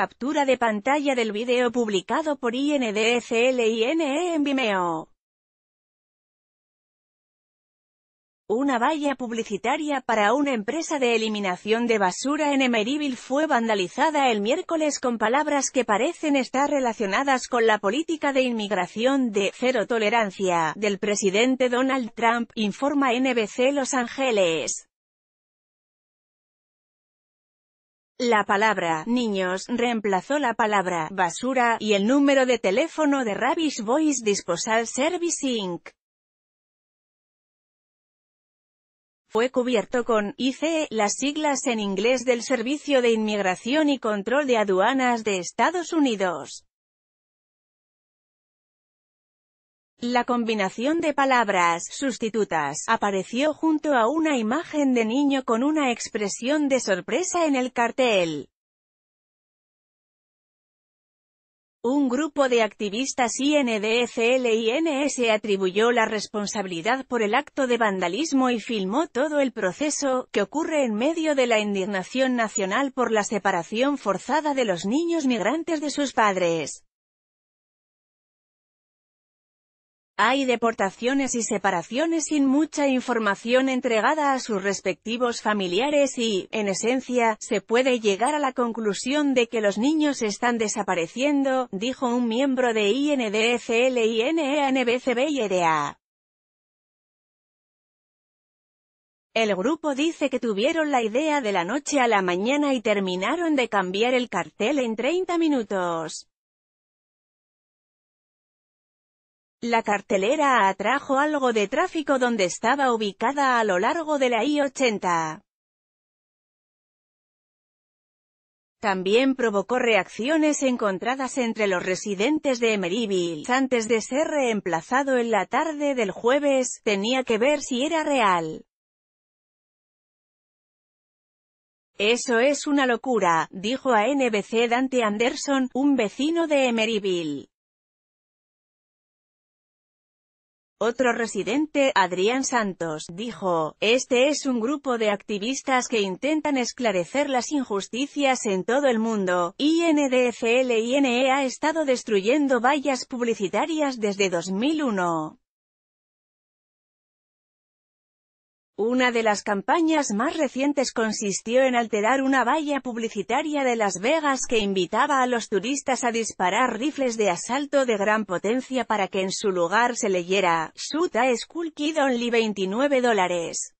captura de pantalla del video publicado por NE en Vimeo. Una valla publicitaria para una empresa de eliminación de basura en Emeryville fue vandalizada el miércoles con palabras que parecen estar relacionadas con la política de inmigración de «cero tolerancia» del presidente Donald Trump, informa NBC Los Ángeles. La palabra «niños» reemplazó la palabra «basura» y el número de teléfono de Ravish Voice Disposal Service Inc. fue cubierto con ICE, las siglas en inglés del Servicio de Inmigración y Control de Aduanas de Estados Unidos. La combinación de palabras sustitutas apareció junto a una imagen de niño con una expresión de sorpresa en el cartel. Un grupo de activistas INDFL y atribuyó la responsabilidad por el acto de vandalismo y filmó todo el proceso, que ocurre en medio de la indignación nacional por la separación forzada de los niños migrantes de sus padres. Hay deportaciones y separaciones sin mucha información entregada a sus respectivos familiares y, en esencia, se puede llegar a la conclusión de que los niños están desapareciendo, dijo un miembro de INDFL y EDA. E el grupo dice que tuvieron la idea de la noche a la mañana y terminaron de cambiar el cartel en 30 minutos. La cartelera atrajo algo de tráfico donde estaba ubicada a lo largo de la I-80. También provocó reacciones encontradas entre los residentes de Emeryville. Antes de ser reemplazado en la tarde del jueves, tenía que ver si era real. Eso es una locura, dijo a NBC Dante Anderson, un vecino de Emeryville. Otro residente, Adrián Santos, dijo, Este es un grupo de activistas que intentan esclarecer las injusticias en todo el mundo. INDFL-INE ha estado destruyendo vallas publicitarias desde 2001. Una de las campañas más recientes consistió en alterar una valla publicitaria de Las Vegas que invitaba a los turistas a disparar rifles de asalto de gran potencia para que en su lugar se leyera, Shoot a School Kid Only 29 dólares.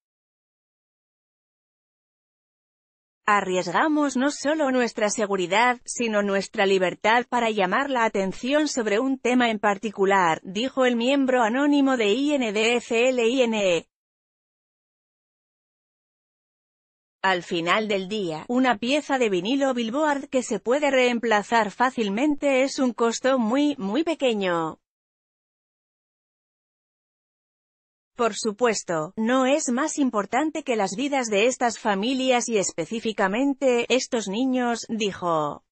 Arriesgamos no solo nuestra seguridad, sino nuestra libertad para llamar la atención sobre un tema en particular, dijo el miembro anónimo de INDFLINE. Al final del día, una pieza de vinilo Billboard que se puede reemplazar fácilmente es un costo muy, muy pequeño. Por supuesto, no es más importante que las vidas de estas familias y específicamente, estos niños, dijo.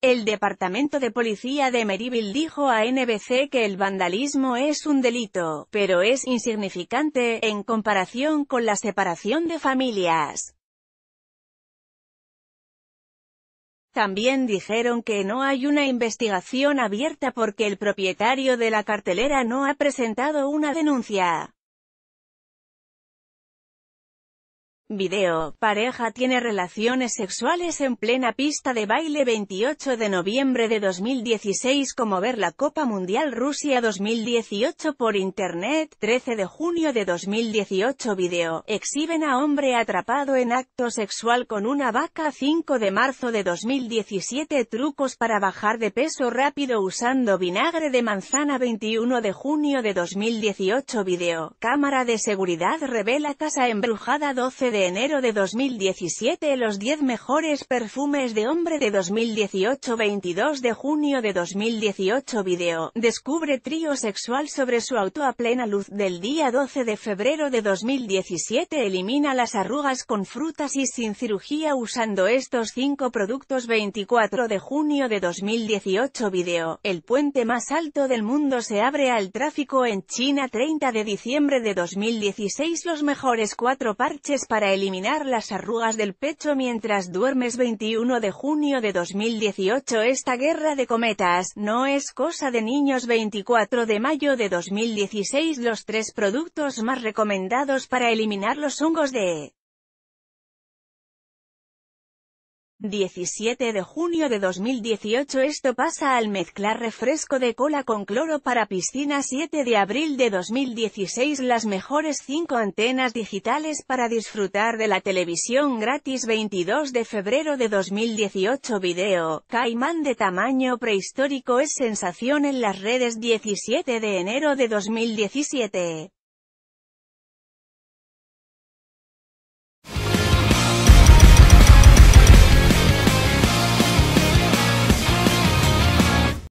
El departamento de policía de Maryville dijo a NBC que el vandalismo es un delito, pero es insignificante, en comparación con la separación de familias. También dijeron que no hay una investigación abierta porque el propietario de la cartelera no ha presentado una denuncia. Video, pareja tiene relaciones sexuales en plena pista de baile 28 de noviembre de 2016 como ver la Copa Mundial Rusia 2018 por Internet, 13 de junio de 2018 Video, exhiben a hombre atrapado en acto sexual con una vaca 5 de marzo de 2017 Trucos para bajar de peso rápido usando vinagre de manzana 21 de junio de 2018 Video, cámara de seguridad revela casa embrujada 12 de enero de 2017 Los 10 mejores perfumes de hombre de 2018 22 de junio de 2018 Video, descubre trío sexual sobre su auto a plena luz del día 12 de febrero de 2017 Elimina las arrugas con frutas y sin cirugía usando estos 5 productos 24 de junio de 2018 Video, el puente más alto del mundo se abre al tráfico en China 30 de diciembre de 2016 Los mejores 4 parches para eliminar las arrugas del pecho mientras duermes 21 de junio de 2018 Esta guerra de cometas, no es cosa de niños 24 de mayo de 2016 Los tres productos más recomendados para eliminar los hongos de 17 de junio de 2018 Esto pasa al mezclar refresco de cola con cloro para piscina 7 de abril de 2016 Las mejores 5 antenas digitales para disfrutar de la televisión gratis 22 de febrero de 2018 Video, caimán de tamaño prehistórico es sensación en las redes 17 de enero de 2017